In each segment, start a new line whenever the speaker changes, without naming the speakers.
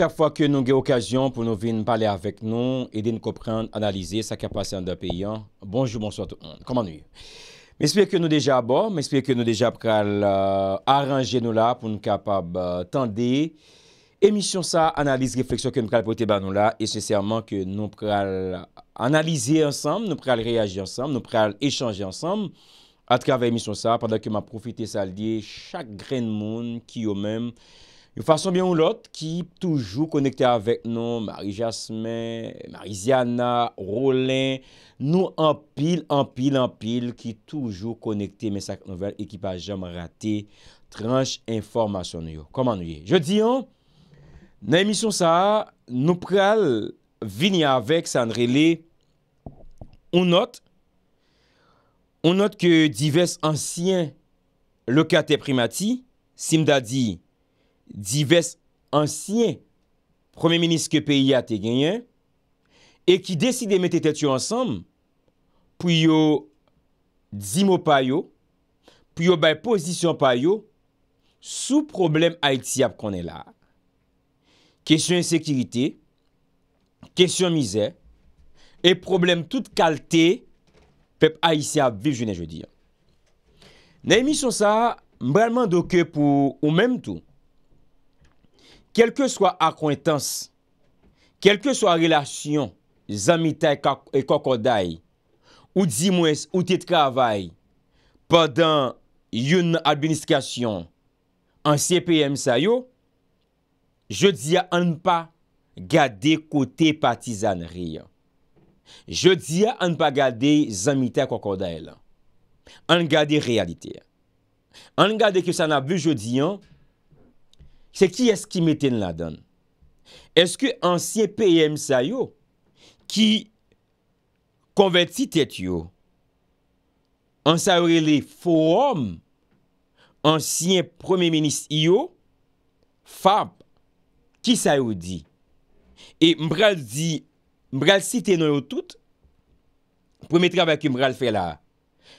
Chak fwa ke nou ge okasyon pou nou vin pale avèk nou, edè nou kopren, analize, sa kapase an da peyan. Bonjou, bonsoy, tout, koman nou yè. Mespeye ke nou deja abon, mespeye ke nou deja pral euh, aranje nou la pou nou kapab euh, tende. Emisyon sa, analize, refleksyon ke nou pral pote ba nou la, esesèrman ke nou pral euh, analize ansanm, nou pral reage ansanm, nou pral echange ansanm. Atkavè emisyon sa, padan ke m aprofite saldiye chak gren moun ki yo mèm. Yo fason byan ou lot ki toujou konekte avèk nou, Marie-Jasmin, Marie-Ziana, Rolin, nou anpil, anpil, anpil, ki toujou konekte mesak nouvel ekipaj jam rate, tranche informasyon yo. Koman nou ye? Je diyon, nan emisyon sa, nou pral vini avèk Sanrele, ou not, ou not ke divers ansyen lo kate primati, sim dadi, Divers ansyen Promen meniske peyi a te genyen E ki desi de mette tetyo ansam Puyo Dimo payo Puyo bay pozisyon payo Sou problem Ait siyap konen la Kesyon sekirite Kesyon mizer E problem tout kalte Pep ait siyap Viv jene jodi Na emisyon sa Mbrelman doke pou ou menm tou kelke swa akwetans, kelke swa relasyon, zanmite kakoday, ou di mwes, ou tit kravay, padan yon albinistikasyon, an CPM sayo, je di an pa gade kote patizanri. Je di an pa gade zanmite kakoday lan. An gade realite. An gade ki sa nan vye jodi an, Se ki eski meten la don? Eske ansyen P.M. sa yo? Ki konventi tet yo? Ansye ou rele fo om? Ansyen Promen Minist yo? Fab? Ki sa yo di? E mbral di, mbral si te nou yo tout? Prometre ava ki mbral fe la.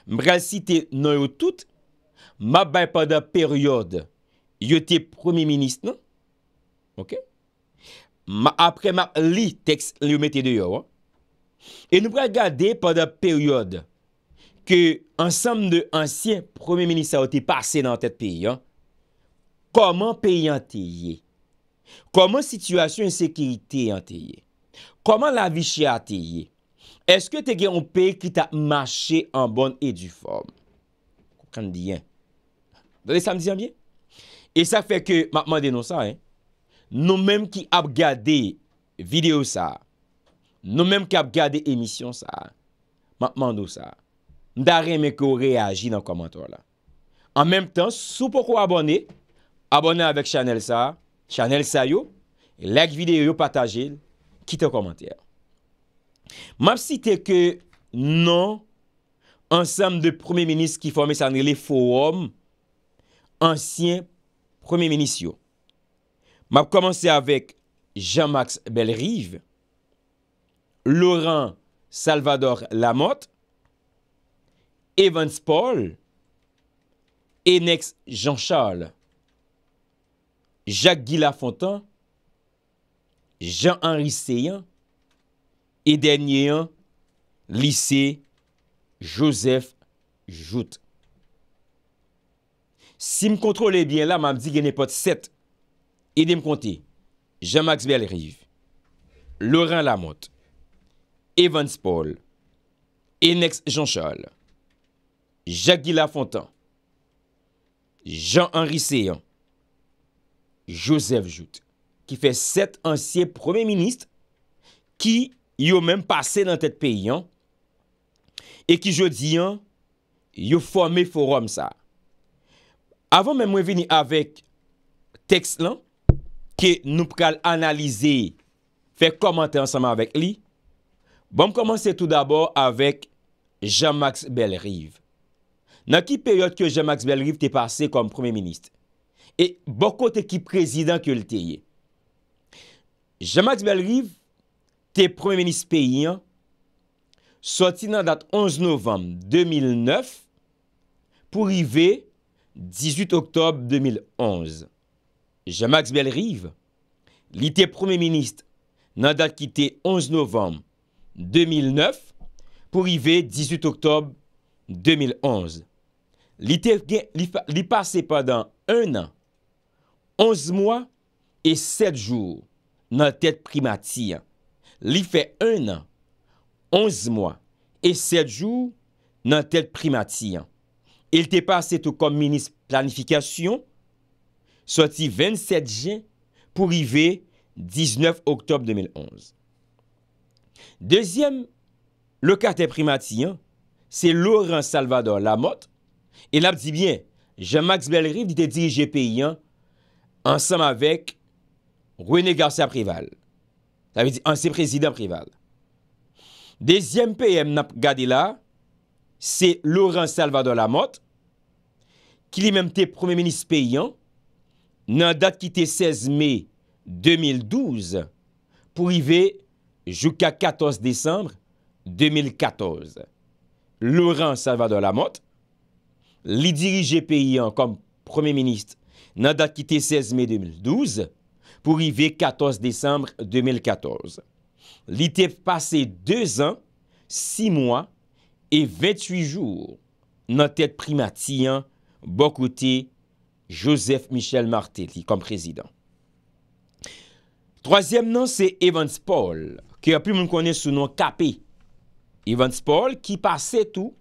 Mbral si te nou yo tout? Mabay pa da peryode. Yo te premi minis nan? Ok? Ma apre ma li teks li ou mette de yo. E nou pre gade pwada periode ke ansam de ansyen premi minis a ou te pase nan tet peyi. Koman peyi an te ye? Koman situasyon en sekerite an te ye? Koman la vichye an te ye? Eske te gen ou peyi ki ta mache an bon edu form? Kou kan diyen? Dade samdi jan bien? E sa fe ke, ma mande nou sa, nou menm ki ap gade video sa, nou menm ki ap gade emisyon sa, ma mandou sa. Nda reme ki ou reagi nan komantor la. An menm tan, sou pokou abone, abone avèk chanel sa, chanel sa yo, like videyo yo pataje, kit an komantere. Map site ke, nou, ansam de promey menis ki fòmè sanre le fòwòm ansyen Premè menisyo, m ap komanse avèk Jean-Max Belrive, Laurent Salvador Lamotte, Evans Paul, Enex Jean Charles, Jacques Guy Lafontan, Jean-Henri Seyen, et dernier, lissé Joseph Joutte. Si m kontrole bien, la ma m di gen epote set. E dem konti, Jean-Max Belrive, Laurent Lamont, Evans Paul, Enex Jean-Charles, Jacques Guillaume Fontan, Jean-Henri Séan, Joseph Joute, ki fe set ansyen premier ministre, ki yo menm pase nan tet peyi an, e ki yo di an, yo forme forum sa. Avon men mwen veni avek tekst lan ke nou pral analize fe komante ansama avek li bonm komanse tout d'abor avek Jean-Max Belrive nan ki peryot ke Jean-Max Belrive te pase kom premier ministre e boko te ki prezident ke lteye Jean-Max Belrive te premier ministre peyi soti nan dat 11 novem 2009 pou rive 18 oktob 2011. Jamak Sbel Riv, li te promen minist nan dat ki te 11 novem 2009, pou rive 18 oktob 2011. Li pase padan 1 an, 11 mwa, e 7 joun nan tet primati an. Li fe 1 an, 11 mwa, e 7 joun nan tet primati an. Il te passe tout comme ministre planification, sorti 27 juin, pou rive 19 octobre 2011. Dezyem, le kater primatiyan, se Laurent Salvador Lamotte, il ap di bien, Jean-Max Belrive di te dirije payan, ansam avek, Rene García Prival. Anse prezident Prival. Dezyem payan, ap gade la, se Laurent Salvador Lamotte ki li menmte Promen Ministre Paysan nan dat ki te 16 May 2012 pou i ve jouka 14 Desembre 2014. Laurent Salvador Lamotte li dirije Paysan kon Promen Ministre nan dat ki te 16 May 2012 pou i ve 14 Desembre 2014. Li te pase 2 an, 6 mwa et 28 jours nan tèd primatien Bokote Joseph Michel Martelly kom prezident. Troasyem nan se Evans Paul ki api moun konen sou nan KP. Evans Paul ki pase tou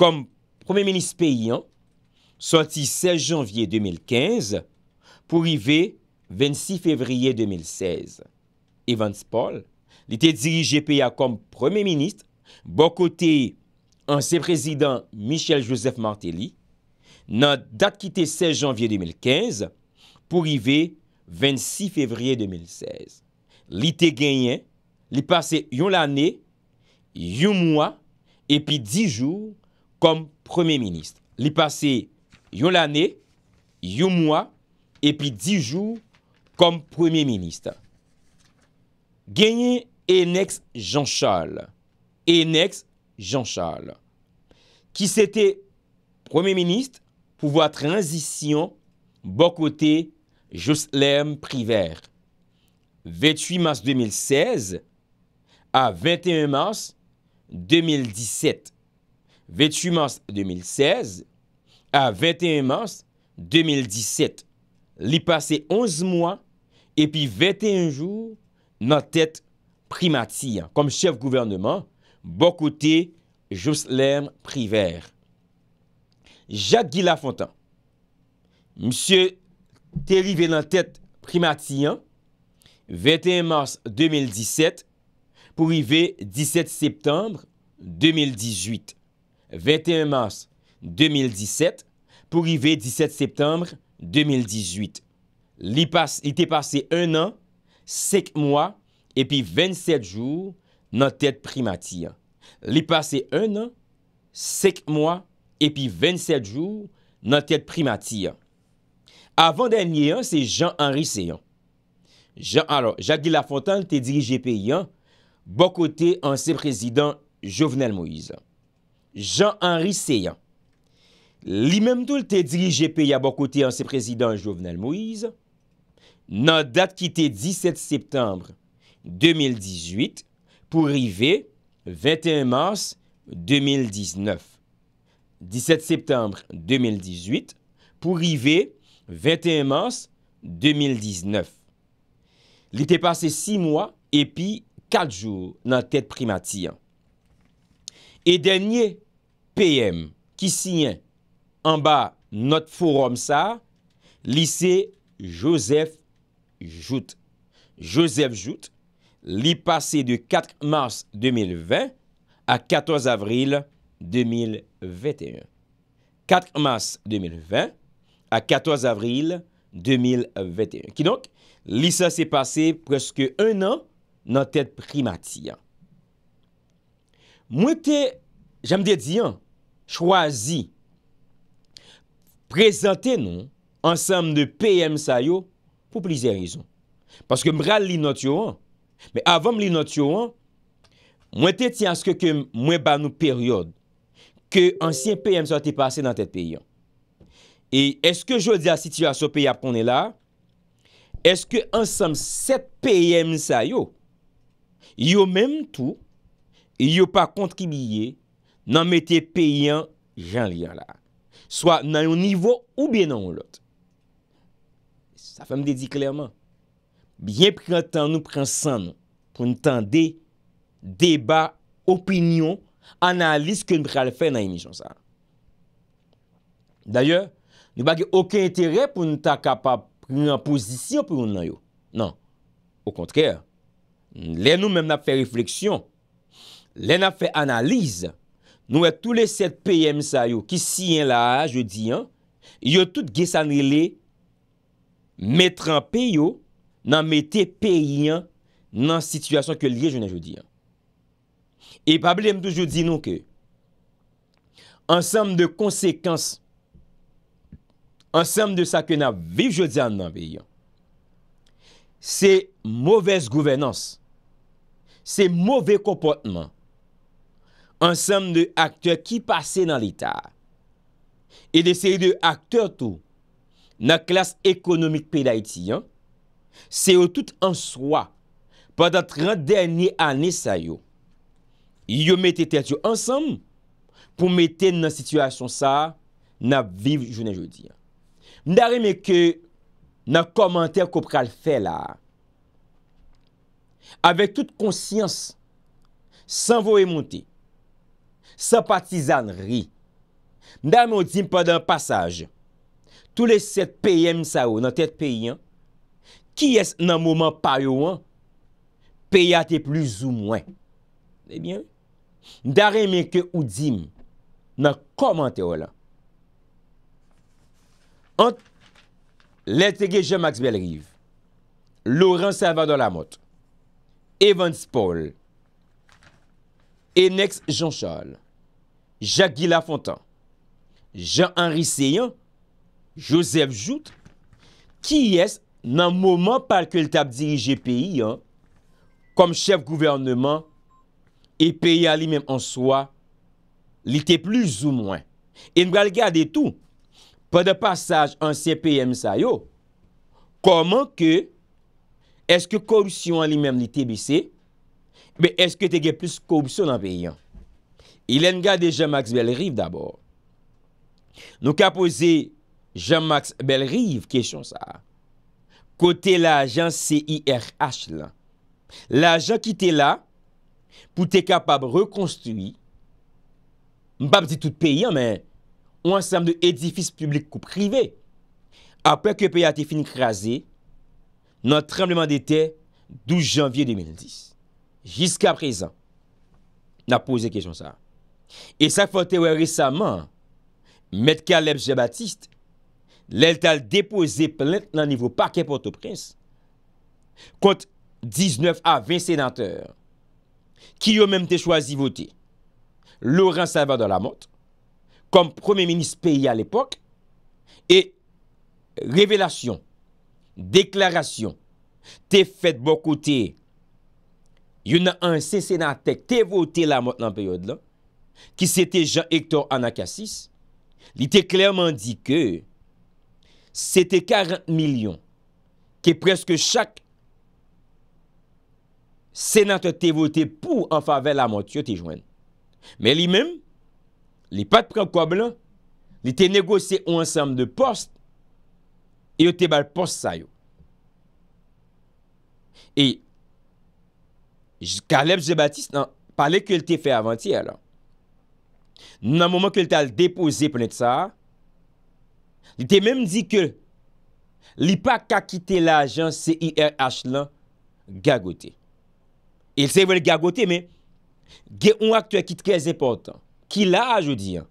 kom premier ministre payen soti 16 janvier 2015 pou rive 26 fevrier 2016. Evans Paul li te dirije payen kom premier ministre Bokote Anse prezident Michel-Joseph Martelly nan dat ki te 16 janvye 2015 pou rive 26 fevriye 2016. Li te genyen, li pase yon lane, yon mwa, epi di jou kom premiye minist. Li pase yon lane, yon mwa, epi di jou kom premiye minist. Genyen eneks Jean Charles, eneks Jean, Jean-Charles, qui s'était Premier ministre, pouvoir transition, bon côté, Jocelyn Privert. 28 mars 2016 à 21 mars 2017. 28 mars 2016 à 21 mars 2017. a passé 11 mois et puis 21 jours dans tête primatia hein, comme chef gouvernement Boko te, jous lem priver. Jacques-Guy Lafontan. M'sie, te li ve lan tet primatiyan. 21 mars 2017, pou i ve 17 septembre 2018. 21 mars 2017, pou i ve 17 septembre 2018. Li te pase un an, sek mwa, epi 27 jour. nan tet primati an. Li pase 1 an, 6 mwa, epi 27 jou, nan tet primati an. Avan denye an, se Jean-Henri Seyon. Jean, alo, Jacques-Guy Lafontaine te dirije peyan bokote ansè prezidant Jovenel Moïse. Jean-Henri Seyon. Li memdou te dirije peyan bokote ansè prezidant Jovenel Moïse, nan dat ki te 17 septembre 2018, pou rive 21 mars 2019. 17 septembre 2018, pou rive 21 mars 2019. Li te pase 6 mwa, epi 4 joun nan tet primatiyan. E denye PM ki siyen an ba not forum sa, li se Joseph Jout. Joseph Jout, li pase de 4 mars 2020 a 14 avril 2021. 4 mars 2020 a 14 avril 2021. Ki donk, li sa se pase preske 1 an nan tet primati an. Mwen te, jame de di an, chwazi, prezante nou, ansam de PM sayo, pou plize rezon. Paske mral li not yo an, Men avan m li not yo an, mwen te tiyanske ke mwen ban nou peryode ke ansyen peyem sa te pase nan tet peyem. E eske jodi a sityasyon peyap konen la, eske ansenm set peyem sa yo, yo menm tou, yo pa kontribiye nan mette peyem jan liyan la. Soa nan yon nivou ou bien nan yon lot. Sa fèm dedik lèman. Biye prentan nou prensan nou, prentan de, deba, opinyon, analiz, ke nou prel fè nan emisyon sa. D'ayor, nou bagi okè interè pou nou ta kapap preman posisyon pou yon nan yo. Nan, ou kontrè, lè nou mèm nap fè refleksyon, lè nap fè analiz, nou wè tou lè set PM sa yo, ki si yon la a, yo di yon, yo tout gè sanri lè, metran pè yo, nan mette pe yon nan sitwasyon ke liye jounen joudiyan. E pablèm toujou di nou ke, ansem de konsekans, ansem de sa ke nan viv joudiyan nan veyon, se mouvez gouvenans, se mouvez kompotman, ansem de akter ki pase nan lita, e de se yon de akter tou, nan klas ekonomik pe la itiyan, Se yo tout answa pa da 30 derni ane sa yo, yo mette tètyo ansam pou mette nan sitwasyon sa nan viv jounen joudi. Ndare me ke nan komantèr koup kal fè la, avek tout konsyans san vowe montè, san patizan ri, ndare me o di mpa dan pasaj, tou le 7 pèyèm sa yo nan tèt pèyèm, Ki es nan mouman payouan peyate plouz ou mwen? Ebyen, eh dar e menke ou dim nan komante ou la. Ante lentege Jean-Max Belrive, Laurent Salvador Lamotte, Evans Paul, Enex Jean-Charles, Jacques Guillaume Fontan, Jean-Henri Seyen, Joseph Jout, ki es nan mouman pal ke l tap dirije peyi an, kom chèv gouvernement, e peyi an li mèm an soa, li te plouz ou mwen. E nou gade gade tou, pa de passage an se peyi an misa yo, koman ke, eske korupsyon an li mèm li te bise, be eske te ge plouz korupsyon an peyi an. E lè n gade Jean-Max Bellerive dabor. Nou ka pose Jean-Max Bellerive kèchon sa a. kote la ajan C.I.R.H. la. La ajan ki te la, pou te kapab rekonstrui, mpa pdi tout peyan, mwen sanm de edifis publik kou prive, apè ke peyan te fin krasi, nan tremleman de te 12 janvye 2010. Jiska prezan, nan pose kejyon sa. E sa fote wè resaman, Metka Alepje Batiste, lèl tal depose plènt nan nivou pa kèpote prins, kont 19 a 20 sénatèr ki yo mèm te chwazi votè, Laurent Salvador Lamotte, kom promey menis peyi a l'épok, e révélasyon, deklarasyon, te fèt bokote, yo nan ansè sénatèk te votè Lamotte nan pèyode la, ki se te Jean-Hector Anakassis, li te klèrman di kè, se te 40 milyon, ke preske chak senat te vote pou an favel amot yo te jwen. Me li men, li pat pren kwa blan, li te negose ou ansam de post, yo te bal post sa yo. E, Kaleb Jebattis nan pale ke li te fe avanti ala, nan mouman ke li tal depo zepen et sa a, Li te menm di ke li pa ka kite la ajan C.I.R.H. lan gagote. Il e se ven gagote men, ge un aktye ki trez eportan, ki la ajo diyan,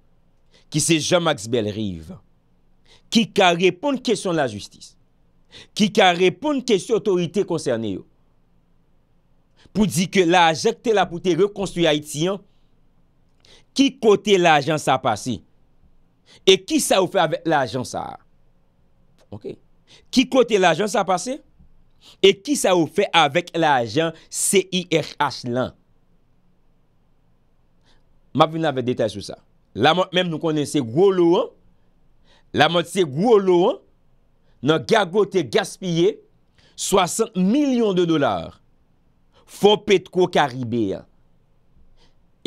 ki se Jean-Max Belrive, ki ka repon kèsyon la justis, ki ka repon kèsyon otorite konserne yo, pou di ke la ajan te la pote rekonstruyay tiyan, ki kote la ajan sa pasi, E ki sa ou fe avèk l'ajan sa? Ok. Ki kote l'ajan sa pase? E ki sa ou fe avèk l'ajan CIRH lan? Ma pou nan vè detay sou sa. La mòt mèm nou konen se Gwoloan. La mòt se Gwoloan nan gagote gaspye 60 milyon de dolar. Fon petko karibè.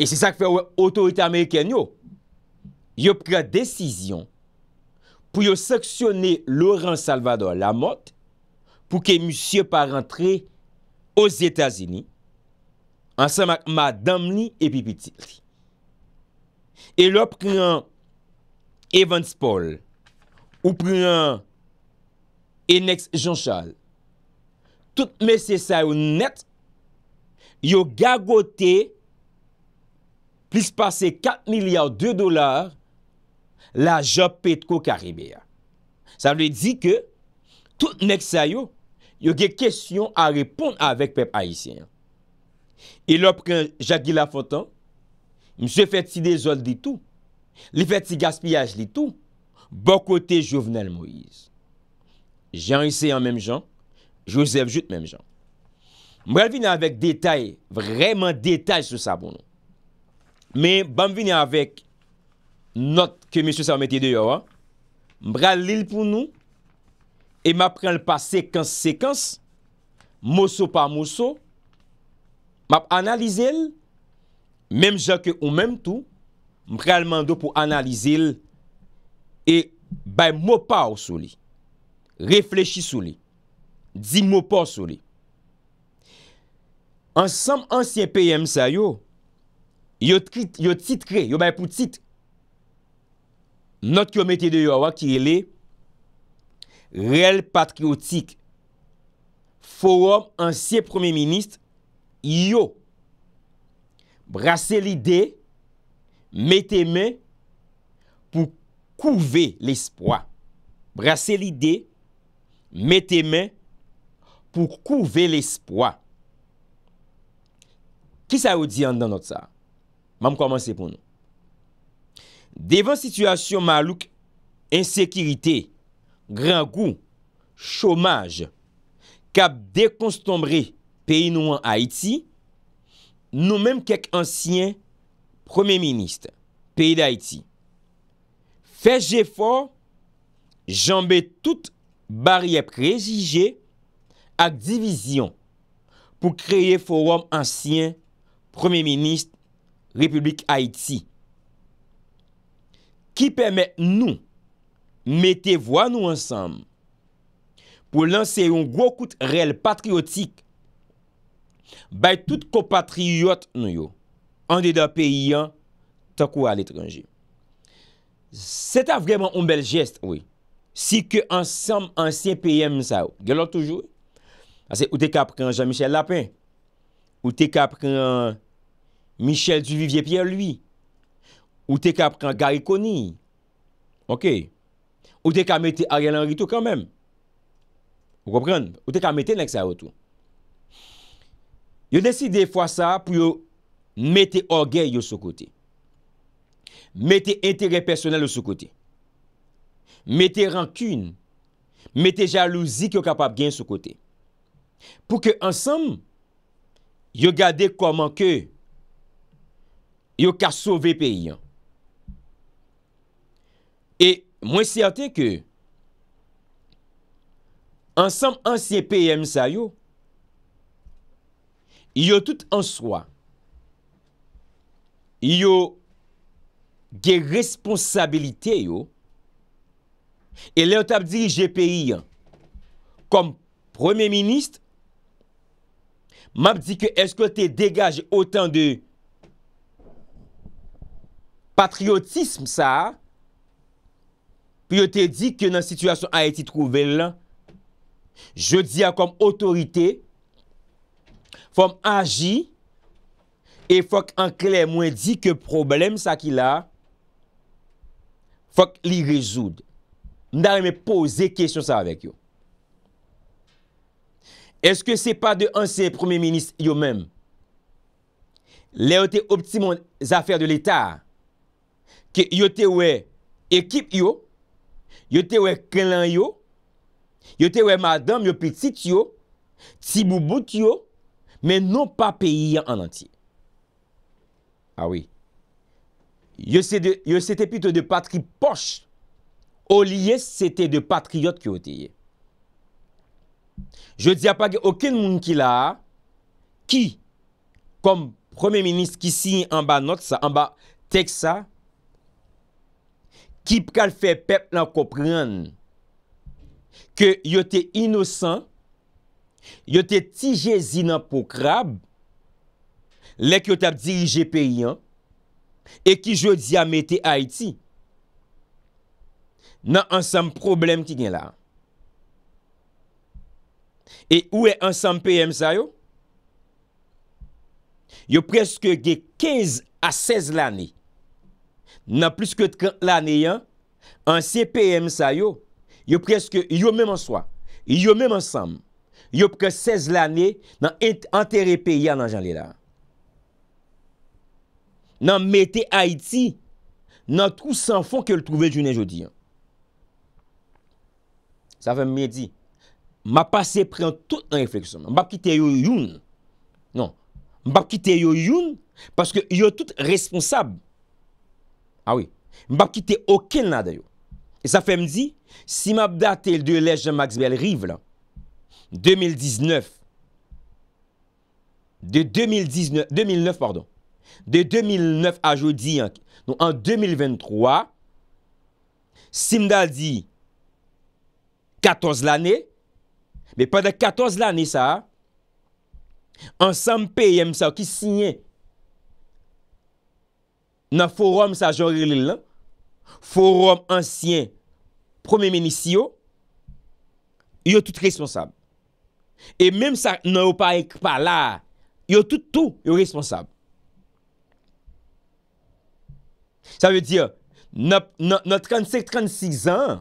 E se sa k fè wè otorite Ameriken yo. yo pre desisyon pou yo saksyonne Laurent Salvador Lamotte pou ke musye pa rentre os Etasini ansan ma damli epi pitiri. E lo pre yon Evans Paul ou pre yon Enex Jean Charles tout mese sa yon net yo gagote plis pase 4 milyard 2 dolar la Job Petko Karibea. Sa mwen di ke, tout nek sayo, yoge kestyon a repond avèk pep Aisyen. E lopren Jagi Lafontan, mse fè ti dezol di tou, li fè ti gaspillaj li tou, bokote Jouvenel Moïse. Jean Isseyan, mèm jan, Joseph Jout, mèm jan. Mwen vini avèk detay, vreman detay sou sa bonon. Men, ban vini avèk not monsye sa metye deyo wa mbral li l pou nou e mapren l pa sekans sekans moso pa moso map analize l menm jake ou menm tou mbral mando pou analize l e bay mopa ou sou li reflechi sou li di mopa ou sou li ansam ansyen PM sa yo yo tit kre yo bay pou tit kre Not ki yo mette de yo a wak ki e le, reel patriotik, forum ansye premier ministre, yo, brase lide, mette men, pou kouve l'espoi. Brase lide, mette men, pou kouve l'espoi. Ki sa yo di an dan not sa? Mam koman se pou nou. Devan situasyon malouk, ensekiritè, gran gou, chomaj, kap dekonstanbre peyi nou an Haïti, nou menm kek ansyen premier ministre peyi d'Haïti. Fè jè fò jambè tout barye prejijè ak divizyon pou kreye forum ansyen premier ministre republik Haïti. Ki pèmè nou, mètè vwa nou ansam pou lansè yon gwo kout rel patriotik bay tout ko patriot nou yo. An de da peyi an, ta kwa al etranje. Sè ta vreman un bel gest, wè. Si ke ansam ansen peyèm sa wè. Gè lò toujou. Asè, ou te kapren Jean-Michel Lapin. Ou te kapren Michel Duvivier-Pierre, lwi. Ou te ka pran gari koni Ok Ou te ka mette a gen lan rito kan men Ou te ka mette nek sa otou Yo desi de fwa sa pou yo Mette orge yo sou kote Mette interen personel yo sou kote Mette rankun Mette jalouzi ki yo kapap gen sou kote Pou ke ansam Yo gade koman ke Yo ka sove pe yon E mwen siyate ke ansanm ansye P.I.M. sa yo yo tout answa yo gen responsabilite yo e leot ap di G.P.I. kom premier ministre map di ke eske te degaj otan de patriotisme sa a pi yo te di ke nan situasyon a eti trouvel la, jodi a kom otorite, fom aji, e fok an kle mwen di ke problem sa ki la, fok li rezoud. Ndare me pose kesyon sa avek yo. Eske se pa de ansen premier ministre yo menm, le yo te optimon zafere de l'Etat, ke yo te we ekip yo, Yo te we klen yo, yo te we madame, yo pe tit yo, ti bou bout yo, men nou pa pe yi an an ti. Awi, ah yo se te pito de patri poch, o liye se te de patriyot ki yo te ye. Je di apage, okin moun ki la, ki, kom premier ministre ki si en ba not sa, en ba teksa, ki pral fè pep lan kopren, ke yote inosan, yote tijè zinan pou krab, lek yote ap dirije pe yon, e ki jodi amete Haiti, nan ansam problem ki gen la. E ou e ansam pe yon sa yo? Yo preske gen 15 a 16 lani, nan plus ke 30 l aneyan, an CPM sa yo, yo prez ke yo men monswa, yo men monsam, yo prez 16 l aney, nan enteri peya nan jan lela. Nan mete Haiti, nan tout san fon ke l trouve jounen jodi. Sa ve mwen di, ma pase pre an tout nan refleksyon, mbap ki te yo youn, mbap ki te yo youn, paske yo tout responsab, Awi, ah mbap ki te oken la dayo. E sa fe mdi, si mbap date l de lèj de Maxwell Rive la, 2019, de 2009 pardon, de 2009 a jodi, nou an 2023, si mdal di, 14 l anè, be padè 14 l anè sa, an san pè yè msa w ki sinye, nan forum sa joril nan, forum ansyen, prome menis yo, yo tout responsable. E menm sa nan yo pa ek pa la, yo tout tout yo responsable. Sa ve di, nan 35-36 an,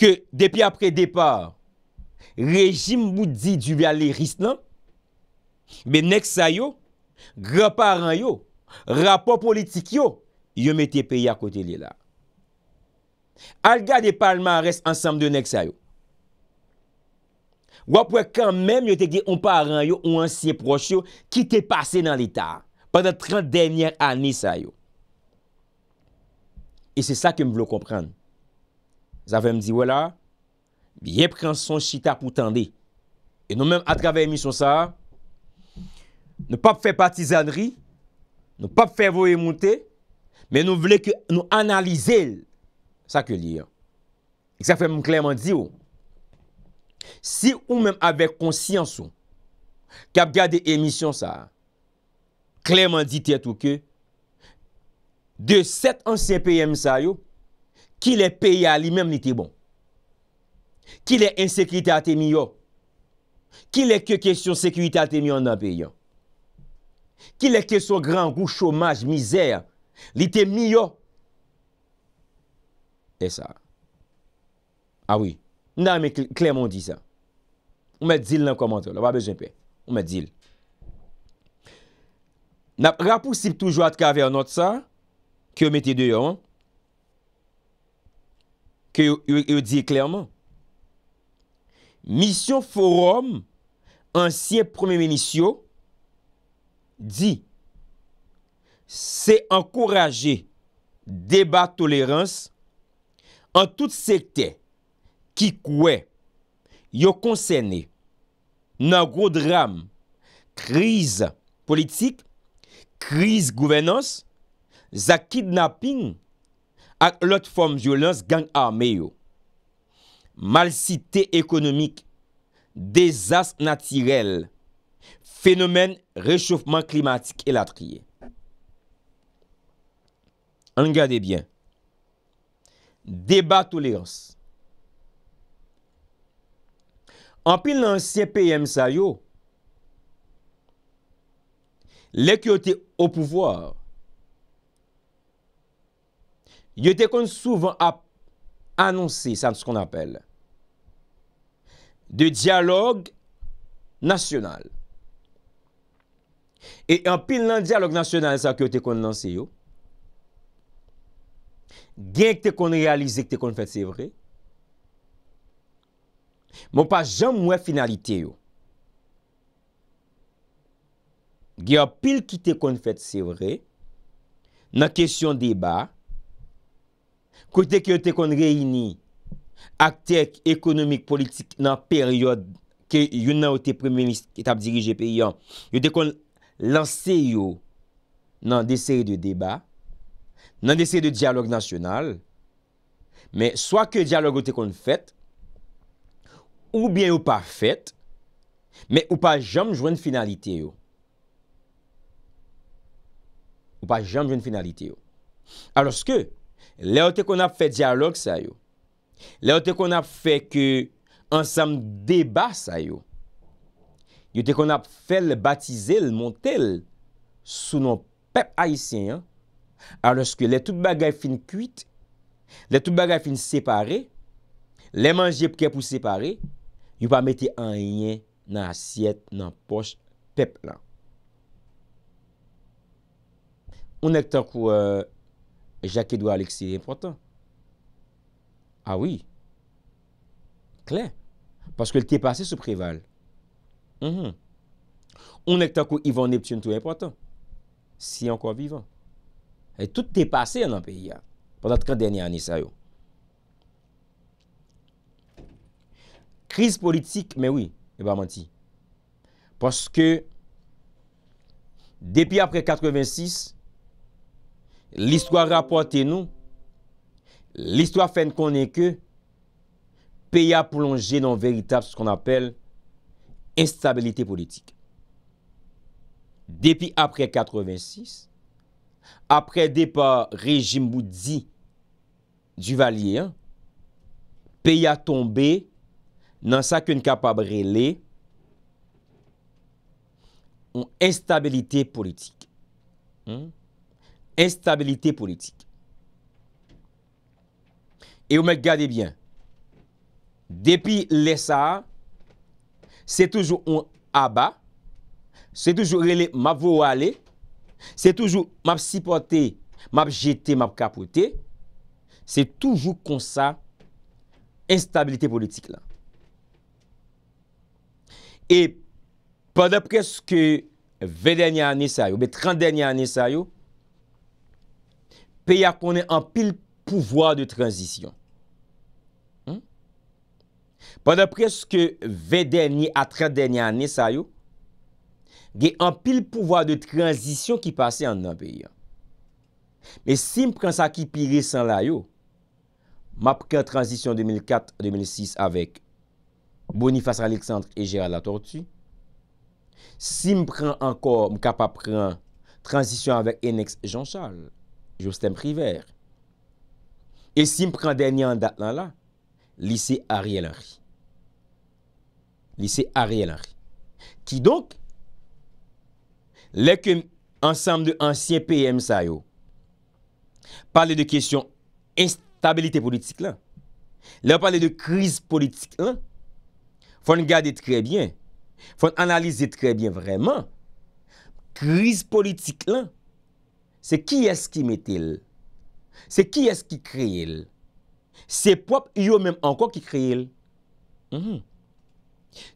ke depi apre depa, rejim moudi du valeris nan, men ek sayo, Graparan yo Rapport politik yo Yo mette peyi akote li la Alga de palman res ansam de nek sa yo Wapwe kamem yo te gdi On paran yo, on ansi proche yo Ki te pase nan lita Pendant 30 denyer anis sa yo E se sa kem vlo kompran Zavem di wala Ye pren son chita pou tende E nou men atrave mi son sa Nou pape fè patizanri, nou pape fè voe moutè, men nou vle ke nou analize sa ke li an. Ek sa fè mèm kleyman di yo. Si ou mèm avek konsyanson, kap gade emisyon sa, kleyman di tèt ou ke, de set ansen peye msa yo, ki le peye a li mèm li te bon. Ki le ensekwite a te mi yo. Ki le ke kèsyon sekwite a te mi yo nan peye yo. Ki lèkè sou gran, gou chomaj, mizèr, li te miyo. E sa. A ah wè. Nan mè klem mè di sa. Ou mè dil nan komantè. Ou mè dil. Nan rapousib toujwa tkavè anot sa, ki ou mè ti deyon. Ki ou di klem mè. Mission forum ansye promem inisyò Di, se ankoraje debat tolerans an tout sekte ki kwe yo konsene nan gro dram kriz politik, kriz gouvenans, za kidnapping ak lot form jolans gang ameyo, malsite ekonomik, dezast natirel, fenomen rechoufman klimatik el atriye. Angade bien. Debat ou leons. Anpil nan CPMS a yo, lek yo te ou pouvoar, yo te kon souvan a annonsi, san skon apel, de diyalog nasyonal. E an pil nan diyalog nasyon nan esa ki yo te kon nan se yo, gen ki te kon realize ki te kon fèt se vre, moun pa jan mwen finalite yo. Gen pil ki te kon fèt se vre, nan kesyon deba, kote ki yo te kon reyini, akte ek ekonomik politik nan peryode ke yon nan ote premilist ki tap dirije pe yon, yo te kon... lanse yo nan deseye de deba, nan deseye de diyalog nasyonal, me swa ke diyalog ou te kon fèt, ou bien ou pa fèt, me ou pa jam jwen finalite yo. Ou pa jam jwen finalite yo. Aloske, le ou te kon ap fèt diyalog sa yo, le ou te kon ap fèt ki ansam deba sa yo, yo te kon ap fel batize l, montel, sou nou pep ayisyen, ar reske lè tout bagay fin kuit, lè tout bagay fin separe, lè manje pke pou separe, yo pa mette an yen nan asyet nan poch pep lan. O nek ta kou euh, Jacques-Edouard Alexé, separe, ah a wè, kè, paske lè te pase sou preval, Mhm. On ek takou Yvan Neptun tout yè important Si yon kwa vivan Et tout te pase yon an pe ya Pendant kwen denye ani sa yo Kriz politik Mè wè, yon ba manti Poske Depi apre 86 L'histoire rapote nou L'histoire fèn konen ke Pe ya poulonje Nan veritab se kon apel instabilite politik. Depi apre 86, apre depa rejim boudi du valye, peyi a tombe nan sa ke n kapabrele ou instabilite politik. Instabilite politik. E ou men gade bien, depi lesa Se toujou on aba, se toujou rele map vou wale, se toujou map sipote, map jete, map kapote, se toujou konsa instabilite politik la. E pwede preske 20 denye ane sa yo, be 30 denye ane sa yo, peyak one an pil pouvoar de transisyon. Wanda preske ve denye a tre denye ane sa yo, ge an pil pouwa de tranjisyon ki pase an nan beyan. Me sim pren sa ki pire san la yo, mapren tranjisyon 2004-2006 avèk Boniface Alexandre e Gérald Latortu, sim pren ankor mkapa pren tranjisyon avèk Enex Jonsal, Jostem Priver, e sim pren denye an dat nan la, Lise Ariel Henri. Li se ari el anri. Ki donk, le kem ansam de ansyen PM sa yo, pale de kesyon instabilite politik lan, le pale de kriz politik lan, fon gade trebyen, fon analize trebyen vreman, kriz politik lan, se ki es ki metil, se ki es ki kreil, se pop yo menm anko ki kreil. Hmm hmm.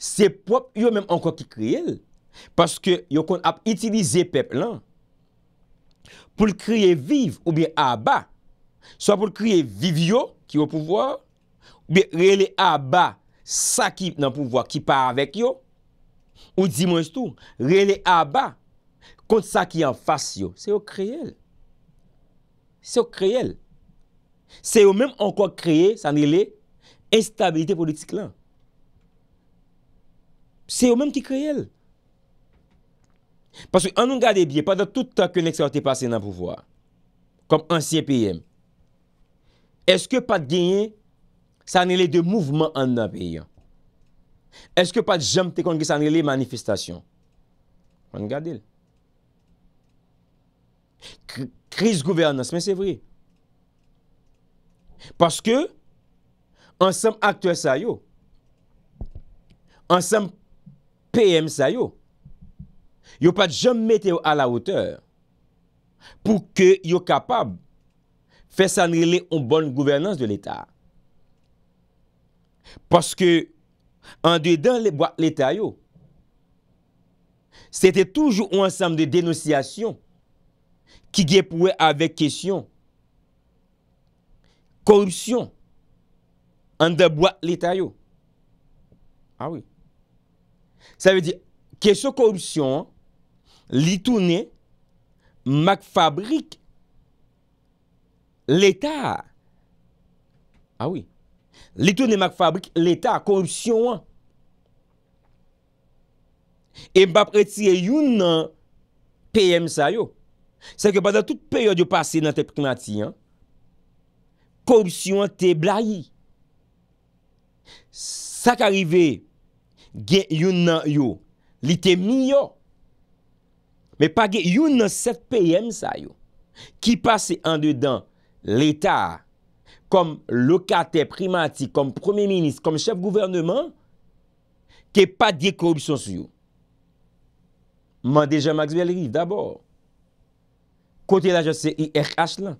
Se pop yo menm anko ki kriyel Paske yo kon ap itilize pep lan Po l kriye viv ou bi a ba Sa po l kriye viv yo ki yo pouvo Ou bi rele a ba sa ki nan pouvo ki pa avek yo Ou di mwen stou rele a ba Kont sa ki an fasyo Se yo kriyel Se yo kriyel Se yo menm anko kriye sanile Enstabilite politik lan Se yo menm ki kreye l. Paske an nou gade biye, pa da tout ta ke nek sa wate pase nan pouvoi, kom ansye PYM, eske pa denye sa anele de mouvment an nan PYM? Eske pa jemte konge sa anele manifestasyon? An gade l. Kris gouverna, se men se vri. Paske, ansem akte sa yo, ansem P.M. sa yo. Yo pat jom mette yo a la oteur pou ke yo kapab fè sanri le ou bon gouvernance de l'Etat. Paske an de dan le boit l'Etat yo, se te toujou ou ansam de denosyasyon ki ge pouè avek kesyon korupsyon an de boit l'Etat yo. A ah wè. Sa ve di, kesyo korupsyon, li toune, mak fabrik, l'Etat. A ah oui. Li toune, mak fabrik, l'Etat. Korupsyon. E mba pretye yon nan euh, PM sa yo. Sa ke pa da tout period yo pase nan te primati. Korupsyon te bla yi. Sa ke arrivey, gen yon nan yo, li te mi yo, me pa gen yon nan 7 PM sa yo, ki pase an de dan l'Etat, kom lokate primati, kom premier ministre, kom chef gouvernement, ke pa diye korupsyon sou yo. Mande jan Max Bellery, d'abor, kote la jan CIRH lan,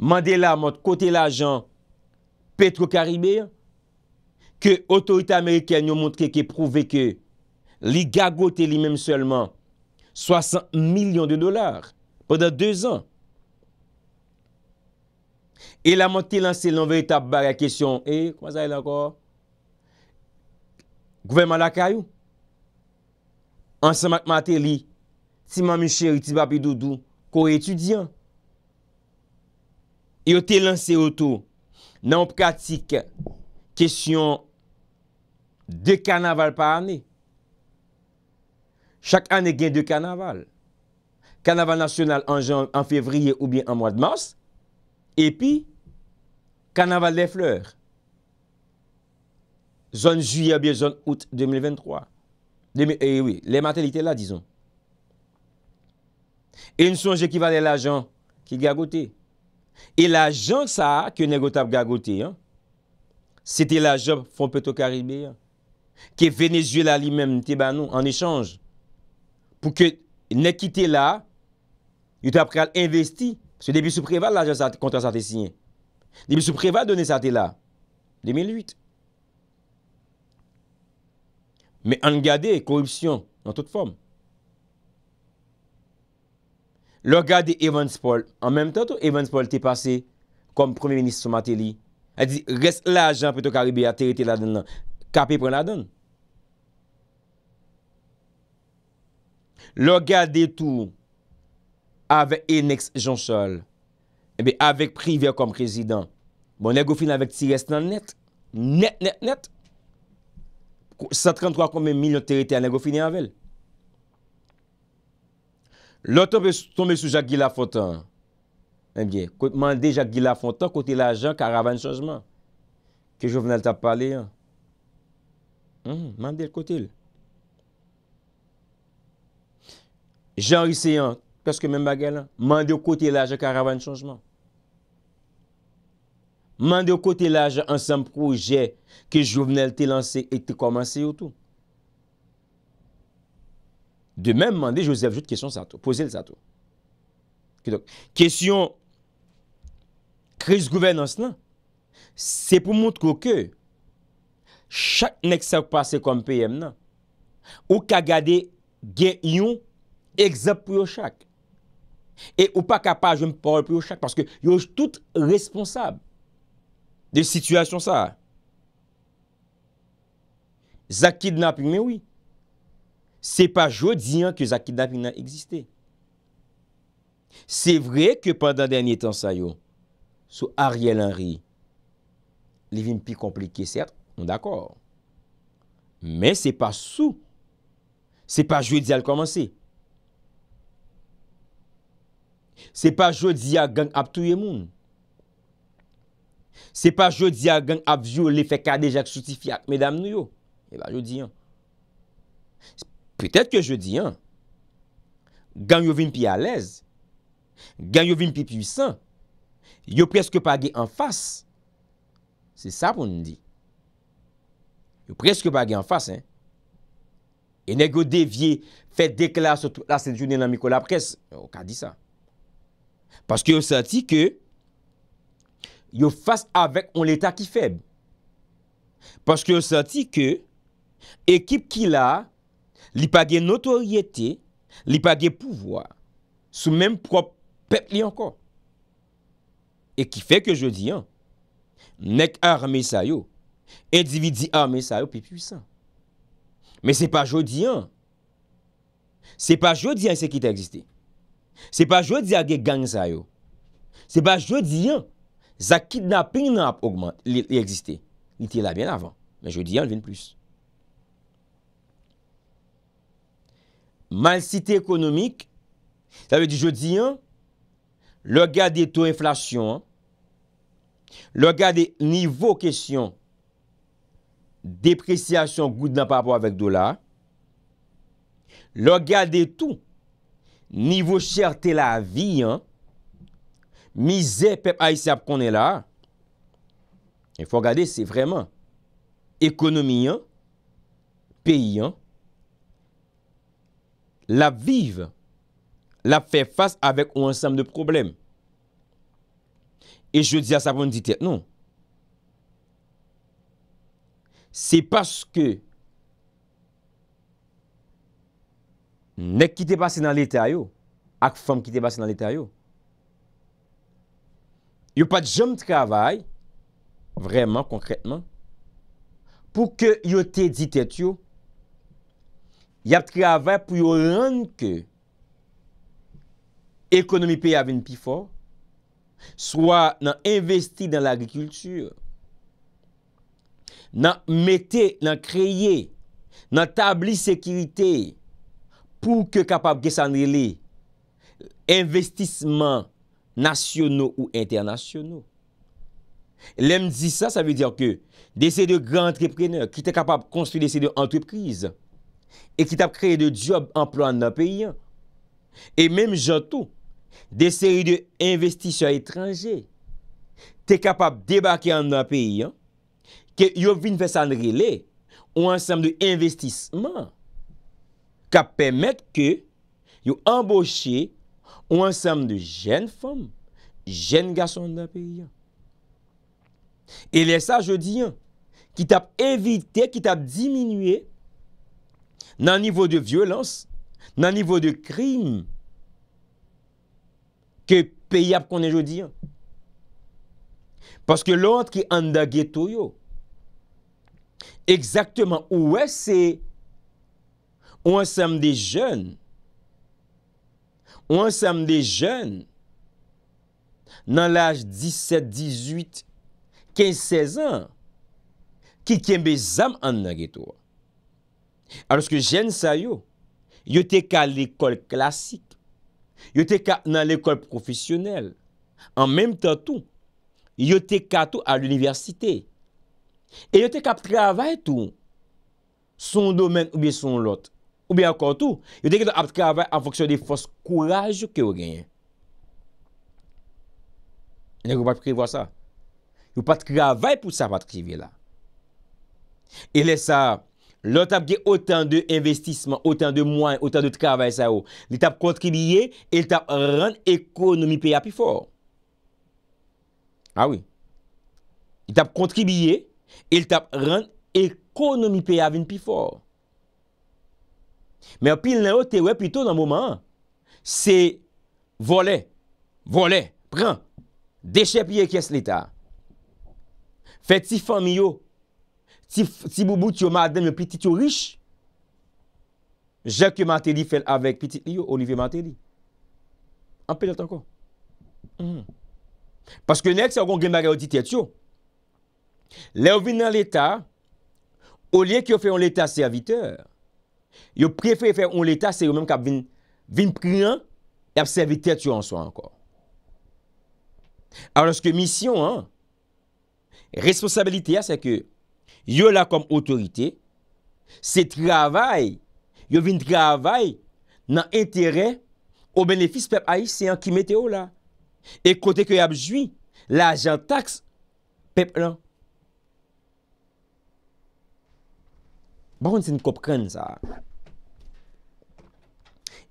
mande la mot kote la jan Petro Karimean, Ke otorite Ameriken yon montre ke prouve ke li gagote li menm selman 60 milyon de dolar. Podan 2 an. E la man te lanse yon veritab baga kesyon. E, kwa zay lan ko? Gouvenman la kayou? Anseman kman te li, ti man mi cheri, ti papi doudou, kore etudyan. Yo te lanse yon tou. Nan pou katik kesyon... deux carnavals par année. Chaque année, il y a deux carnavals. Carnaval national en, en, février ou bien en mois de mars. Et puis, carnaval des fleurs. Zone juillet ou bien zone août 2023. Eh oui, les mentalités là, disons. Et nous sommes qui valait l'argent qui gagotait. Et l'argent, ça, que nous avons gagoté, hein, c'était l'argent fonds pétro-caribéen. Ke venezye la li menm te banou an echange. Pou ke nekite la, yo te apre al investi. Se debi sou preval la jen sa kontan sa te sinye. Debi sou preval donen sa te la. 2008. Me an gade korupsyon nan tout form. Lo gade Evans Paul, an menm tato Evans Paul te pase kom premi menis sou mater li. El di, res la jen peto karibi a teri te la den lan. Kapi pren la don. Lo gade tou ave eneks jonsol, ebe avek privye kom prezident. Bon, negofine avek ti rest nan net. Net, net, net. 133 komen milyon terite anegofine anvel. Lo tobe tombe sou Jacques Guillaume Fontan. Ebe, kote mande Jacques Guillaume Fontan, kote la jan karavan chanjman. Ke jo venal ta pale yon. Hmm, mande l kote l. Jan risayant, kase ke men bagay lan? Mande l kote l aje karavan chanjman. Mande l kote l aje ansem proje ke jouvnel te lanse et te komanse yo tou. De men mande, josef jote kesyon sa tou, pose l sa tou. Kedok, kesyon kriz gouvenans lan, se pou mout kouke, se pou mout kouke, Chak nèk sa pa se kompeyèm nan. Ou kagade gen yon egzap pou yo chak. E ou pa kapaj yon pou yo chak. Panske yo tout responsab de situasyon sa. Zak kidnap yon men wè. Se pa jodi yon ke zak kidnap yon nan egziste. Se vre ke pandan denye tan sa yo sou Ariel Henry le vin pi komplike cert Mwen d'akor. Men se pa sou. Se pa jodi al komanse. Se pa jodi al gen ap touye moun. Se pa jodi al gen ap jou le fe ka dejak sotifi ak medam nou yo. E eh ba jodi an. Petet ke jodi an. Gen yo vin pi alez. Gen yo vin pi pwisan. Yo preske pa ge an fas. Se sa pou nou di. Yo preske bagye an fase. E negyo devye fè dekla sot la sèdjounen an mikola pres. Okan di sa. Paske yo sati ke yo fase avek on l'etat ki feb. Paske yo sati ke ekip ki la li bagye notoryete, li bagye pouvoi, sou menm prop pepli an kon. E ki fè ke yo di an, nek arme sa yo Et divi di ame sa yo pe pwisan. Men se pa jodi an. Se pa jodi an se kit a egziste. Se pa jodi an ge gang sa yo. Se pa jodi an, zakit na ping nan ap ogman li egziste. Ni ti la ben avan. Men jodi an vin plus. Malsite ekonomik, sa ve di jodi an, lor ga de to inflasyon, lor ga de nivou kesyon, depresyasyon gout nan parpo avèk do la, logade tout, nivou chèrte la vi, mizè pep aïsè ap konè la, e fò gade, se vreman, ekonomi, peyi, la viv, la fè fass avèk ou ansam de problem, e jè di a sa pon di tè, nou, Se paske nek ki te pase nan leta yo, ak fom ki te pase nan leta yo. Yo pat jom travay, vreman, konkretman, pou ke yo te ditet yo, yap travay pou yo lanke ekonomi pe yavine pi for, swa nan investi dan l'agrikultur. Nan mette, nan kreye, nan tabli sekirite pou ke kapap gesanre li investisman nasyonou ou internasyonou. Lem di sa, sa ve diyo ke dese de gran entrepreneur ki te kapap konstru dese de entreprise e ki te ap kreye de job, emplo an nan peyi an. E menm jato, dese de investisyon etranje, te kapap debake an nan peyi an ke yon vin fesan rile, ou ansem de investisman, ka pemet ke, yon embosye, ou ansem de jen fom, jen gason da peyi an. E lesa jodi an, ki tap evite, ki tap diminue, nan nivou de vyolans, nan nivou de krim, ke peyi ap konen jodi an. Paske lont ki anda geto yo, Eksaktman ou wè se ou ansem de jen, ou ansem de jen nan lage 17, 18, 15, 16 an ki kèmbe zam an nage to. Aroske jen sa yo, yo te ka l'ekol klasik, yo te ka nan l'ekol profisyonel, an menm tan tou, yo te ka tou an l'universitey. E yo te ka ap travay tou. Son domen ou bi son lot. Ou bi ankon tou. Yo te ka ap travay an foksyon de fos koulaj yo ke ou genye. E yo pa travay pou sa pa travay la. E le sa, lò tap ge otan de investisman, otan de mwany, otan de travay sa ou. Oh. Li tap kontribiye, e tap rend ekonomi pe api for. Awi. Ah Li tap kontribiye, Il tap rande ekonomi pe avin pi for. Men apil nan yo te we pito nan mouman. Se vole, vole, pren. Deshe pye kes lita. Fè ti fami yo. Ti boubou ti yo maden yo piti ti yo riche. Jek yo manteli fel avek piti yo olivye manteli. Anpe lal tanko. Mhm. Paske nèk se akon gen bagay o titet yo. Le ou vin nan l'Etat, ou liye ki ou fe yon l'Etat serviteur, yo prefere fe yon l'Etat se yo menm kap vin pryan ap serviteur tiyo anso anko. An wanske misyon an, responsabilite ya se ke yo la kom otorite, se travay, yo vin travay nan entere o benefis pep a yi se an ki meteo la. E kote ke ap jwi, la ajan tax pep lan Bakon se nou kop kren sa.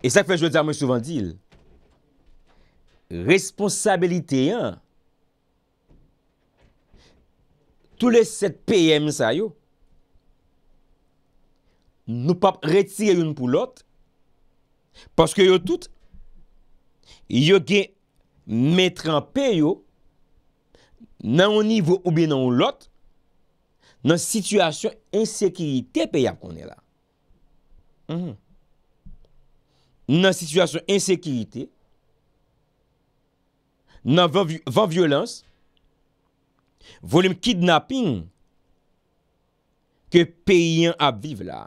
E sa kwen jwè di a mwen souvan dil. Responsabilite yon. Tou le 7 PM sa yo. Nou pap retire yon pou lot. Paske yo tout. Yo gen metranpe yo. Nan yon nivou ou bien nan yon lot. Yon nivou ou bien nan yon lot. nan sitwasyon insekirite pe y mhm. ap konen la. Nan sitwasyon insekirite, nan van vyolans, volim kidnapping, ke pe y ap vive la.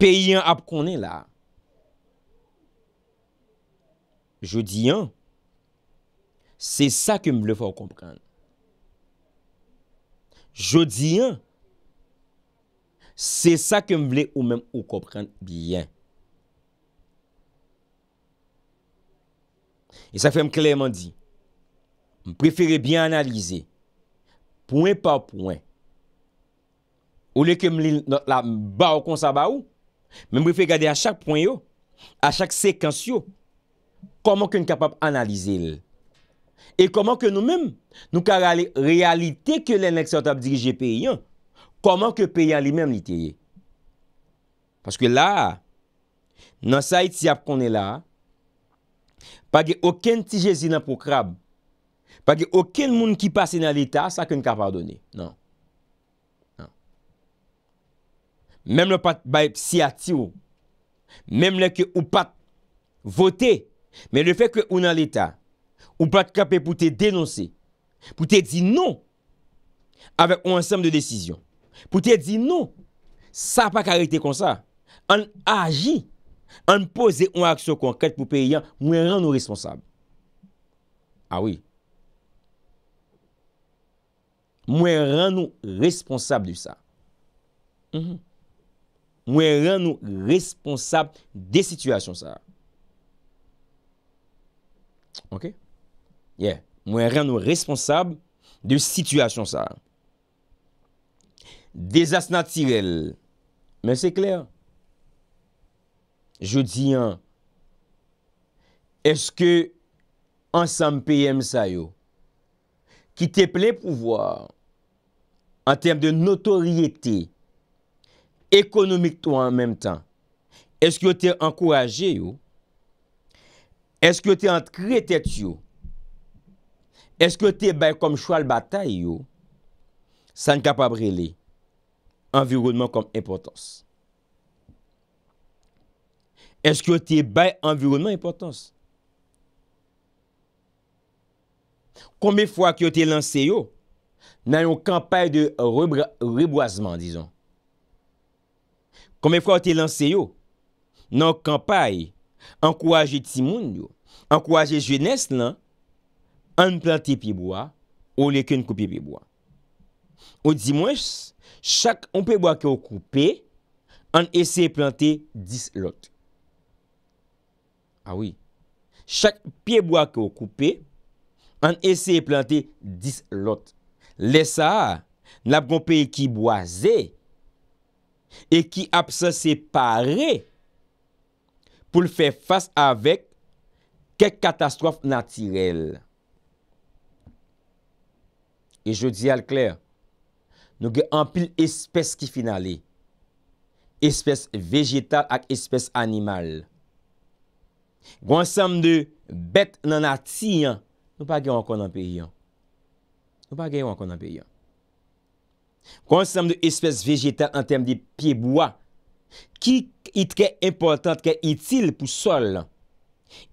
Pe y ap konen la. Jou diyan, se sa kem le fò komprende. Je di, c'est ça que m'vle ou m'em ou komprende bien. Et ça fait m'clèmant dit, m'préférez bien analyser, point par point, ou lè ke m'lè la bar ou kon sa bar ou, m'em préfère garder à chaque point ou, à chaque séquence ou, comment ke m'kapable analyser lè. E koman ke nou mèm nou kare alè realite ke lè lèk sot ap dirije pe yon? Koman ke pe yon li mèm li teye? Paske la nan sa it si ap konè la pa ge okèn ti jèzi nan pou krab pa ge okèn moun ki pase nan l'Etat sa ke n ka fardonè. Non. Non. Mèm lè pat baye si ati ou mèm lè ke ou pat vote. Mèm lè fe ke ou nan l'Etat Ou pat kapè pou te denonsè. Pou te di nou. Avek ou ansem de desisyon. Pou te di nou. Sa pa karite kon sa. An aji. An pose ou an aksyon kon ket pou pe yon. Mwen ran nou responsab. Awi. Ah Mwen ran nou responsab du sa. Mwen ran nou responsab de mhm. sityasyon sa. Ok. Mwen ren nou responsab de sitwasyon sa. De zas natirel. Men se kler. Je di an. Eske ansam PM sa yo? Ki te ple pouvoar an tem de notoriété ekonomik to an menm tan. Eske yo te an kouraje yo? Eske yo te an kretet yo? Eske yo te bay kom chwal batay yo, san kapabre li, environman kom importans. Eske yo te bay environman importans. Kome fwa ki yo te lansè yo, nan yon kampay de reboazman, dison. Kome fwa ki yo te lansè yo, nan yon kampay, an kouwaje timoun yo, an kouwaje genes lan, an planti pi bwa, ou le ken koupi pi bwa. Ou di mwes, chak on pi bwa ki ou koupi, an ese planti dis lot. Awi, chak pi bwa ki ou koupi, an ese planti dis lot. Lesa, n apon pe ki bwa ze, e ki ap sa separe, pou l fè fas avèk ke katastrof natirel. E jodi al kler, nou ge ampil espès ki finalè. Espès végétal ak espès animal. Gwansam de bèt nan atiyan, nou pa geyon ankon anpeyyan. Nou pa geyon ankon anpeyyan. Gwansam de espès végétal an tem di piyeboua, ki itke importan ke itil pou sol,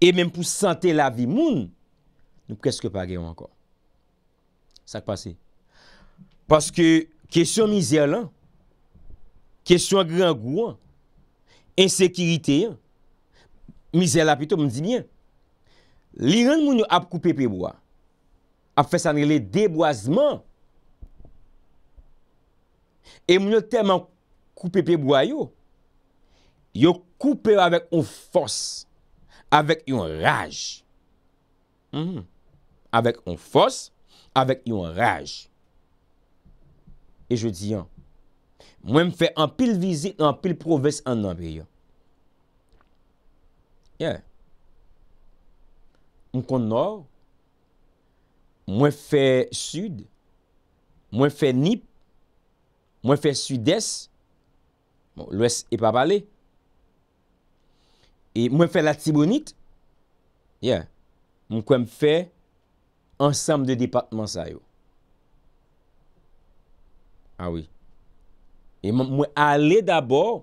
e menm pou sante la vi moun, nou pweske pa geyon ankon. sa k pase. Paske, kesyon mizer lan, kesyon gran gwa, ensekirite, mizer la pito, m di myen, li ren moun yo ap koupe pe boya, ap fesanre le deboazman, e moun yo teman koupe pe boya yo, yo koupe avèk yon fos, avèk yon rage, mhm. avèk yon fos, Avek yon rage. E je di yon. Mwen mfe ampil vizit, ampil provest an nabri yon. Yon. Mwen kon nor. Mwen fwe sud. Mwen fwe nip. Mwen fwe sud-es. Bon, lwes e pa pale. E mwen fwe latibonit. Yon. Mwen kon mfe... ansam de departement sa yo. A ah wè. E mwen mwen ale d'abor,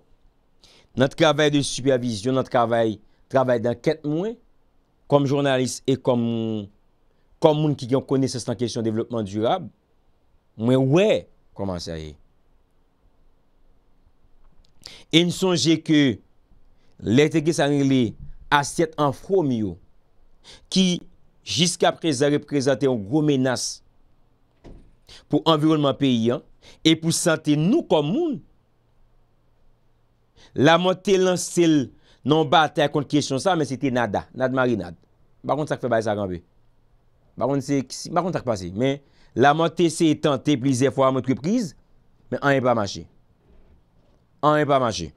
nat kravèy de supervision, nat kravèy, travèy dan ket mwen, kom jounaris e kom moun ki yon kone se san kesyon devlopman djurab, mwen wè koman sa yo. E n sonje ke lè teke san yon li aset an fòm yo, ki Jiska apre zare prezante yon gro menas pou environman peyyan e pou sante nou komoun. La motte lan sel non ba te akon kyesyon sa, men se te nada, nad marinad. Bakon se ak fe baye sa ganbe. Bakon se ak pase. Men la motte se etante plize fwa moun treprise, men an e pa mache. An e pa mache.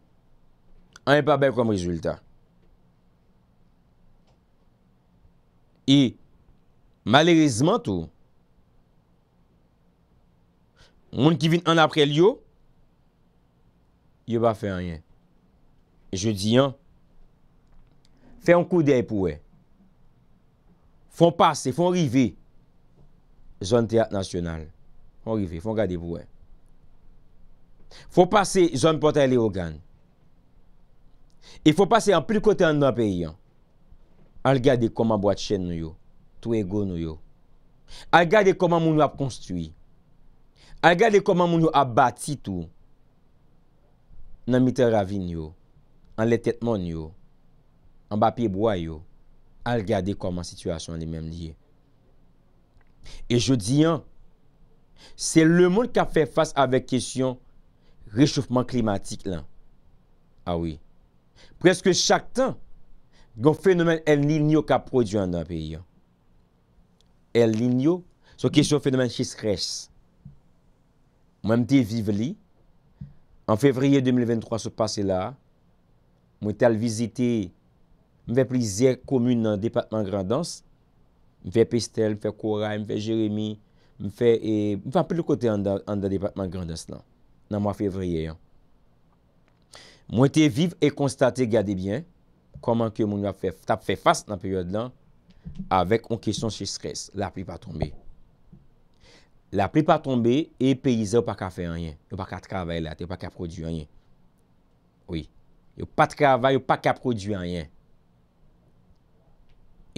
An e pa be kwenm rezultat. E, malerizman tou, moun ki vin an apre liyo, yo ba fe ryen. E je diyan, fe an kou dey pou wey. Fon pase, fon rive, zon teat nasyonal. Fon rive, fon gade pou wey. Fon pase zon potay le ogan. E fon pase an pli kote an nan peyi an. al gade koman boat chen nou yo, tou ego nou yo, al gade koman moun yo ap konstrui, al gade koman moun yo ap bati tou, nan mitè ravine yo, an letet moun yo, an bapye bwa yo, al gade koman situasyon li menm liye. E jodi yon, se le moun ka fè fasy avèk kesyon rechoufman klimatik lan. A wè. Preske chak tan, Gyo fenomen el nil nyo ka prodjou an dan pe yon. El nil nyo, sou kesyon fenomen chis res. Mwen mte vive li, an fevriye 2023 sou pase la, mwen tel vizite, mwen plizye komune nan depatman grandans, mwen fe Pestel, mwen fe Koray, mwen fe Jeremie, mwen fe, e, mwen fe apil kote an dan depatman grandans lan, nan mwen fevriye yon. Mwen te vive e konstate gade byen, koman ke moun ap fè fass nan peryode lan, avek an kesyon si stres, la pli pa tombe. La pli pa tombe, e peyize ou pa ka fè anyen, ou pa ka travay la, ou pa ka prodwi anyen. Ou, ou pa travay, ou pa ka prodwi anyen.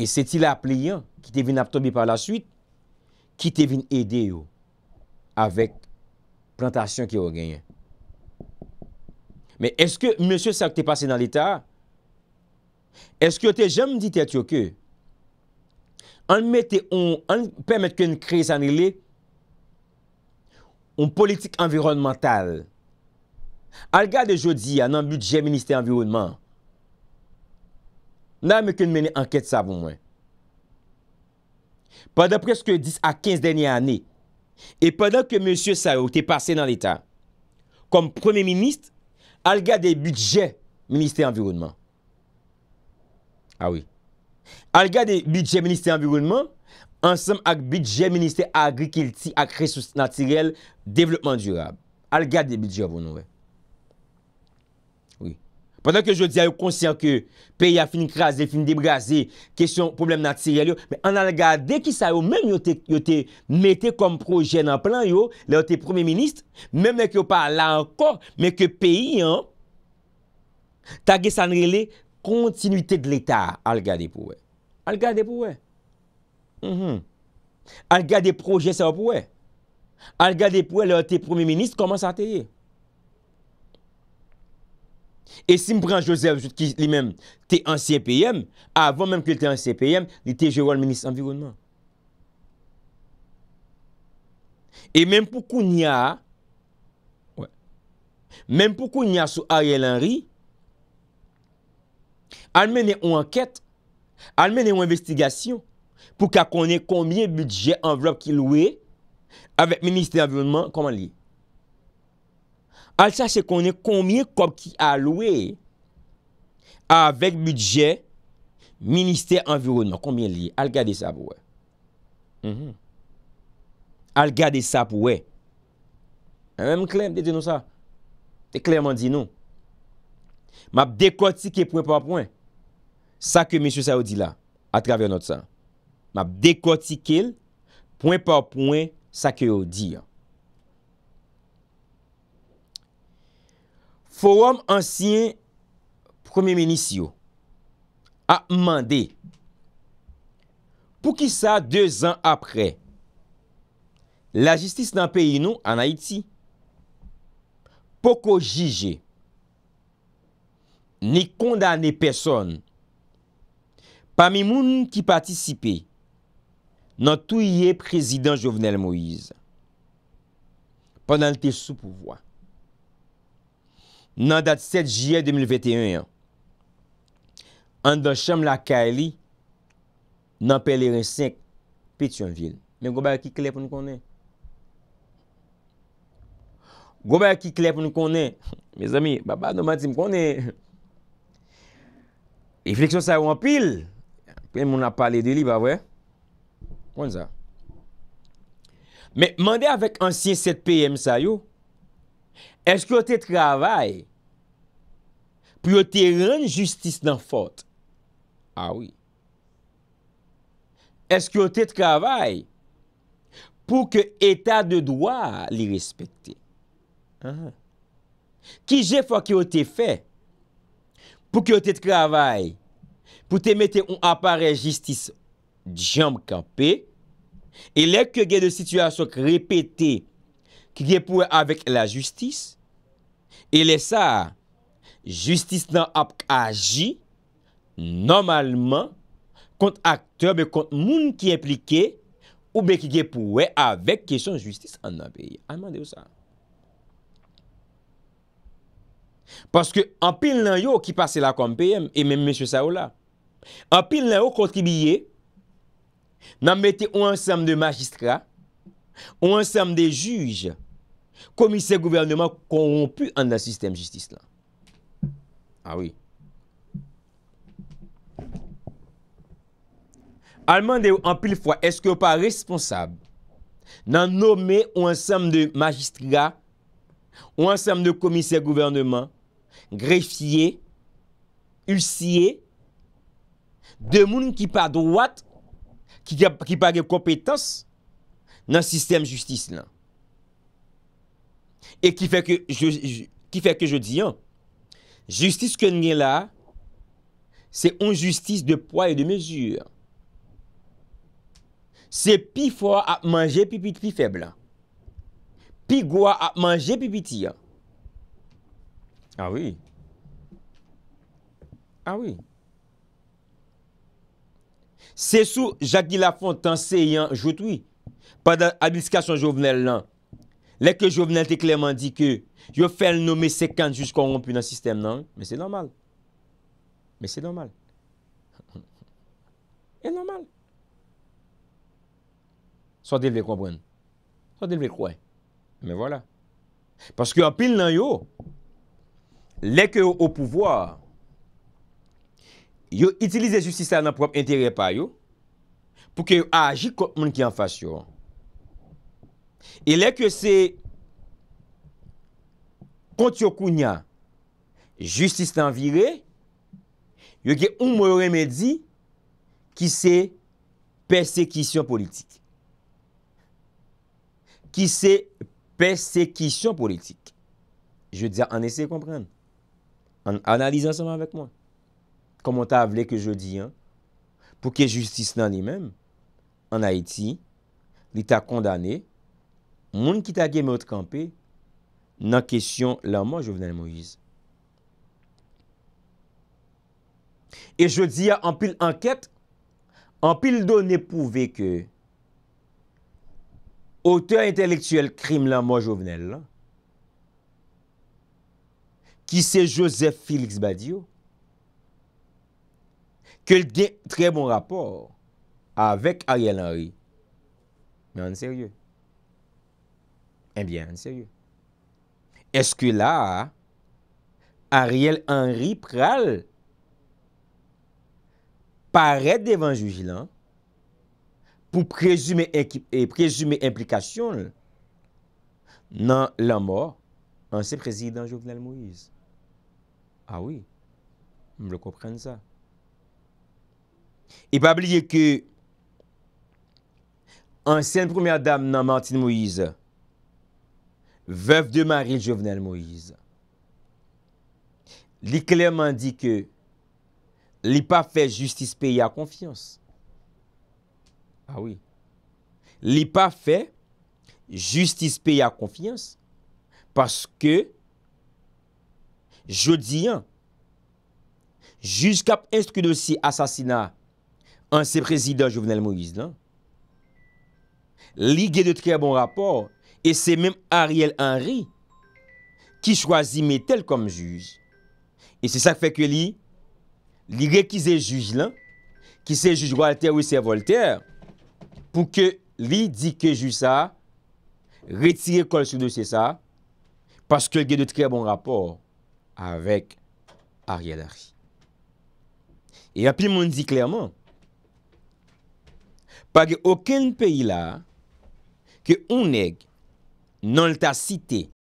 E se ti la pli yon, ki te vin ap tombe pa la suite, ki te vin ede yo, avek plantasyon ki yo genyen. Me eske, monsye sa ki te pase nan l'etat, Esk yo te jem di te atyoke, an mette on, an pemet kwen kres anile, on politik environnemental, al ga de jodi an an budget minister environnement, nan mwen kwen mene anket sa bon mwen. Padan preske 10 a 15 denye ane, e padan ke monsie Sao te pase nan l'Etat, kom premier ministre, al ga de budget minister environnement. Awi. Ah al gade bidje minister environnement, ansam ak bidje minister agrikelti ak resos natirel, devlopman durab. Al gade bidje avonon. Oui. Patan ke jodi a yo konsyen ke peyi a fin krasi, fin debrasi, kesyon problem natirel yo, an al gade de ki sa yo men yo te mette kom proje nan plan yo, le yo te premier ministre, men men ke yo pa la ankor, men ke peyi an tagi sanrele kontinuitè d'l'Etat al gade pou wè. Al gade pou wè. Mhm. Al gade proje sa wè pou wè. Al gade pou wè, lò te premier ministre, koman sa te ye. E si mpren Joseph Jout, ki li mèm te ansye PM, avon mèm ki li te ansye PM, li te jè wèl ministre environnement. E mèm pou kou n'y a, mèm pou kou n'y a sou Ariel Henry, Al mene ou anket, al mene ou investigasyon pou ka konen konmye budje anvrop ki loue avèk Ministè environnement, koman li? Al sase konen konmye kop ki a loue avèk budje Ministè environnement, koman li? Al gade sa pou wè. Mhm. Al gade sa pou wè. An mè mè mè klem te di nou sa? Te klem an di nou. Mè ap dekoti ki pouen pa pouen. Sa ke mensyou sa ou di la. A travèr not sa. Mab dekotikil. Pwen pwen pwen sa ke ou di. Forum ansyen. Prome menisyou. A mande. Pou ki sa. Dez an apre. La jistis nan pe inou. An Haiti. Pou ko jije. Ni kondane person. pa mi moun ki patisipe nan touye prezident Jovenel Moïse pa nan te sou pouvoi nan dat 7 jye 2021 an dan chanm la kaili nan pelere 5 pe tion vil men gobe a ki klep nou konen gobe a ki klep nou konen mes ami, baba nou mati m konen e fleksyon sa wampil e fleksyon sa wampil Kwen moun ap pale de li ba vwe? Kwen za? Me mande avèk ansye set peyem sa yo? Esk yo te travay pou yo te ren justice nan fote? Awi. Ah Esk yo te travay pou ke etat de dwa li respette? Ah. Ki je fwa ki yo te fe? Pou ki yo te travay pou te mette ou apare jistis di janm kanpe, e lek ke ge de situasyon k repete ki ge pouwe avèk la jistis, e lesa jistis nan apk aji normalman kont akteur be kont moun ki implike ou be ki ge pouwe avèk ki chan jistis an nan peye. Anman de ou sa? Paske anpe nan yo ki pase la kanpe, e men mèche sa ou la, An pil la yo kontribiye nan mette ou ansam de magistra ou ansam de juj komise gouvernement koronpu an da sistem jistis la. Awi. Ah Alman de yo an pil fwa eske ou pa responsab nan nome ou ansam de magistra ou ansam de komise gouvernement grefye, usye. Demoun ki pa do wat, ki pa ge kompetans, nan sistem justis lan. E ki feke, ki feke jo di, justice kon gen la, se on justice de poy et de mesur. Se pi fwa ap manje, pi pitri febl. Pi gwa ap manje, pi pitri. A wii. A wii. Se sou Jacques Guilafant tan se yon joutoui, pa da abisikasyon jovenel lan, leke jovenel te kleman di ke, yo fel nome sekant jusqu'on rompu nan sistem nan, men se normal. Men se normal. E normal. Sadeleve kwa, broun? Sadeleve kwa? Men wala. Paske apil nan yo, leke ou pouvoar, Yo itilize justisa nan prop intere pa yo pou ke yo a agi konp moun ki an fasyon. E lè ke se kont yo kounya justis tan vire, yo ke un mwoyore me di ki se persekisyon politik. Ki se persekisyon politik. Je di an ese kompren. An analize an seman vek mwen. komon ta avle ke jodi an, pou ke justice nan ni mem, an Haiti, li ta kondane, moun ki ta gemot kampe, nan kesyon la man jovenel Moïse. E jodi an, an pil anket, an pil do ne pouve ke, auteur intelektuel krim la man jovenel, ki se Joseph Felix Badiou, que a un très bon rapport avec Ariel Henry. Mais en sérieux. Eh bien, en sérieux. Est-ce que là, Ariel Henry pral paraît devant juge pour présumer, et présumer implication dans la mort ancien président Jovenel Moïse. Ah oui, je comprends ça. E pa bliye ke ansyen premier dame nan Martine Moïse, veuf de Marie Jovenel Moïse, li klerman di ke li pa fe justice paye a konfiyans. A ah oui. Li pa fe justice paye a konfiyans paske jodi an jiska p est kounosi asasina an se prezida Jouvenel Moïse lan, li ge de tre bon rapor, e se men Ariel Henry, ki chwazi metel kom juz, e se sa feke li, li rekize juz lan, ki se juz Walter ou se Voltaire, pou ke li di ke juz sa, retire kol sou dosye sa, paske li ge de tre bon rapor, avek Ariel Henry. E api moun di klerman, Page ouken peyi la ke ou neg nan lta site.